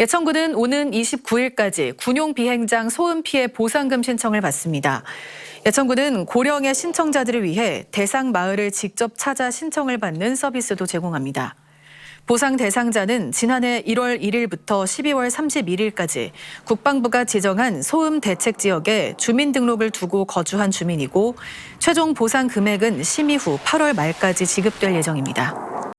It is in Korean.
예천군은 오는 29일까지 군용 비행장 소음 피해 보상금 신청을 받습니다. 예천군은 고령의 신청자들을 위해 대상 마을을 직접 찾아 신청을 받는 서비스도 제공합니다. 보상 대상자는 지난해 1월 1일부터 12월 31일까지 국방부가 지정한 소음 대책 지역에 주민등록을 두고 거주한 주민이고 최종 보상 금액은 심의 후 8월 말까지 지급될 예정입니다.